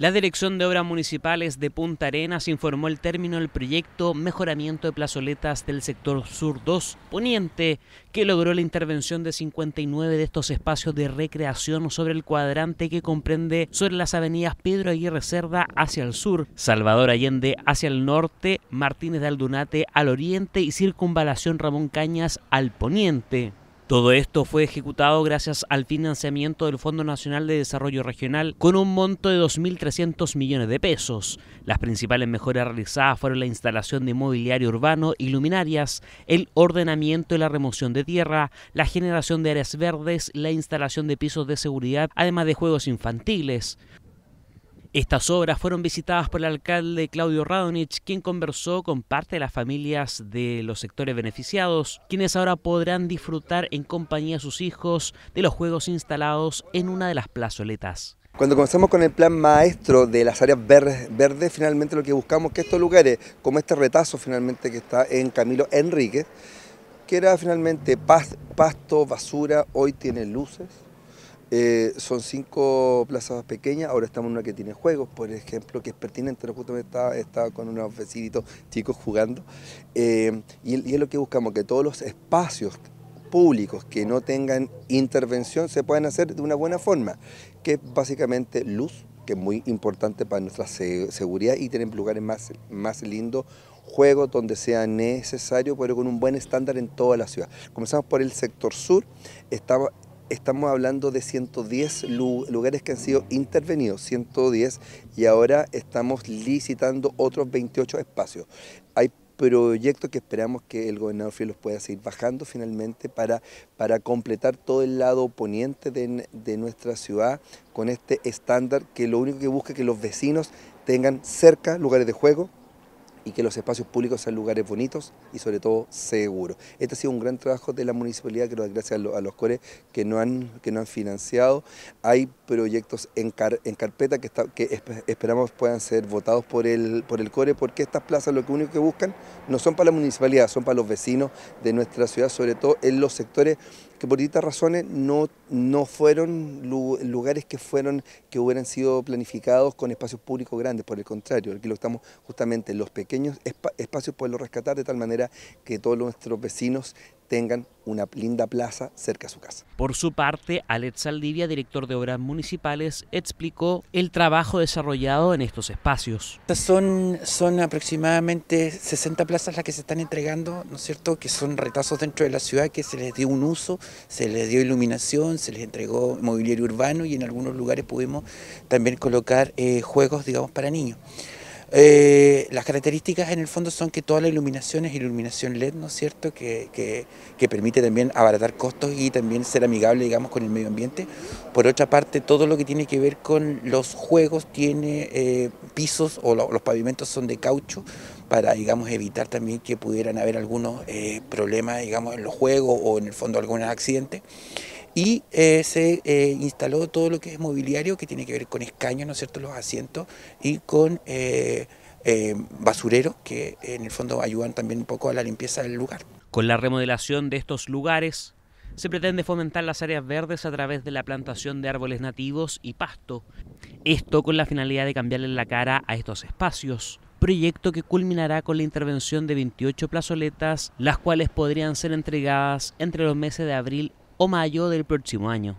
La Dirección de Obras Municipales de Punta Arenas informó el término del proyecto Mejoramiento de Plazoletas del Sector Sur 2 Poniente, que logró la intervención de 59 de estos espacios de recreación sobre el cuadrante que comprende sobre las avenidas Pedro Aguirre Cerda hacia el sur, Salvador Allende hacia el norte, Martínez de Aldunate al oriente y Circunvalación Ramón Cañas al poniente. Todo esto fue ejecutado gracias al financiamiento del Fondo Nacional de Desarrollo Regional con un monto de 2.300 millones de pesos. Las principales mejoras realizadas fueron la instalación de mobiliario urbano y luminarias, el ordenamiento y la remoción de tierra, la generación de áreas verdes, la instalación de pisos de seguridad, además de juegos infantiles. Estas obras fueron visitadas por el alcalde Claudio Radonich, quien conversó con parte de las familias de los sectores beneficiados, quienes ahora podrán disfrutar en compañía de sus hijos de los juegos instalados en una de las plazoletas. Cuando comenzamos con el plan maestro de las áreas verdes, finalmente lo que buscamos es que estos lugares, como este retazo finalmente que está en Camilo Enrique, que era finalmente pasto, basura, hoy tiene luces, eh, son cinco plazas pequeñas, ahora estamos en una que tiene juegos, por ejemplo, que es pertinente, justamente estaba, estaba con unos vecinitos chicos jugando, eh, y, es lo que buscamos, que todos los espacios públicos que no tengan intervención se puedan hacer de una buena forma, que es básicamente luz, que es muy importante para nuestra seguridad, y tener lugares más, más lindos, juegos donde sea necesario, pero con un buen estándar en toda la ciudad. Comenzamos por el sector sur, estaba estamos hablando de 110 lugares que han sido intervenidos, 110, y ahora estamos licitando otros 28 espacios. Hay proyectos que esperamos que el gobernador Frío los pueda seguir bajando finalmente para, para completar todo el lado poniente de, de nuestra ciudad con este estándar que lo único que busca es que los vecinos tengan cerca lugares de juego, y que los espacios públicos sean lugares bonitos y sobre todo seguros. Este ha sido un gran trabajo de la municipalidad, que gracias a, los CORE que no han, que no han financiado. Hay proyectos en, en carpeta que, esperamos puedan ser votados por el, por el CORE, porque estas plazas lo único que buscan no son para la municipalidad, son para los vecinos de nuestra ciudad, sobre todo en los sectores que por distintas razones no, no fueron lugares que fueron que hubieran sido planificados con espacios públicos grandes, por el contrario, aquí lo estamos justamente los pequeños espacios poderlos rescatar de tal manera que todos nuestros vecinos tengan una linda plaza cerca a su casa. Por su parte, Alex Saldivia, director de Obras Municipales, explicó el trabajo desarrollado en estos espacios. Son, son aproximadamente 60 plazas las que se están entregando, ¿no es cierto?, que son retazos dentro de la ciudad que se les dio un uso, se les dio iluminación, se les entregó mobiliario urbano y en algunos lugares pudimos también colocar eh, juegos, digamos, para niños. Eh, las características en el fondo son que toda la iluminación es iluminación LED, ¿no es cierto?, que, permite también abaratar costos y también ser amigable, digamos, con el medio ambiente. Por otra parte, todo lo que tiene que ver con los juegos tiene eh, pisos o los pavimentos son de caucho para, digamos, evitar también que pudieran haber algunos eh, problemas, digamos, en los juegos o en el fondo algunos accidentes y eh, se eh, instaló todo lo que es mobiliario que tiene que ver con escaños, ¿no es cierto?, los asientos y con eh, basureros que en el fondo ayudan también un poco a la limpieza del lugar. Con la remodelación de estos lugares se pretende fomentar las áreas verdes a través de la plantación de árboles nativos y pasto. Esto con la finalidad de cambiarle la cara a estos espacios proyecto que culminará con la intervención de 28 plazoletas, las cuales podrían ser entregadas entre los meses de abril o mayo del próximo año.